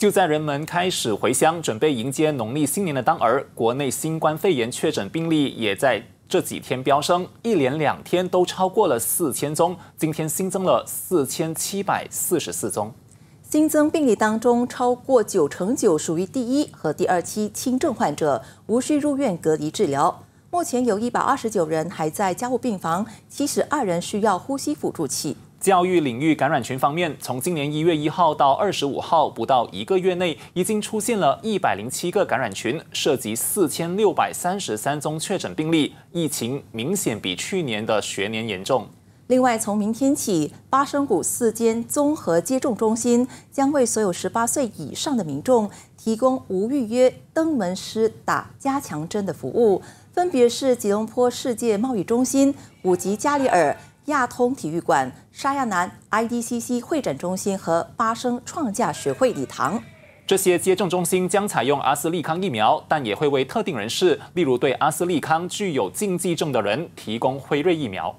就在人们开始回乡准备迎接农历新年的当儿，国内新冠肺炎确诊病例也在这几天飙升，一连两天都超过了四千宗。今天新增了四千七百四十四宗，新增病例当中超过九成九属于第一和第二期轻症患者，无需入院隔离治疗。目前有一百二十九人还在加护病房，七十二人需要呼吸辅助器。教育领域感染群方面，从今年一月一号到二十五号，不到一个月内，已经出现了一百零七个感染群，涉及四千六百三十三宗确诊病例，疫情明显比去年的学年严重。另外，从明天起，八生谷四间综合接种中心将为所有十八岁以上的民众提供无预约登门师打加强针的服务，分别是吉隆坡世界贸易中心、五吉加里尔。亚通体育馆、沙亚南 IDCC 会展中心和八生创价学会礼堂，这些接种中心将采用阿斯利康疫苗，但也会为特定人士，例如对阿斯利康具有禁忌症的人，提供辉瑞疫苗。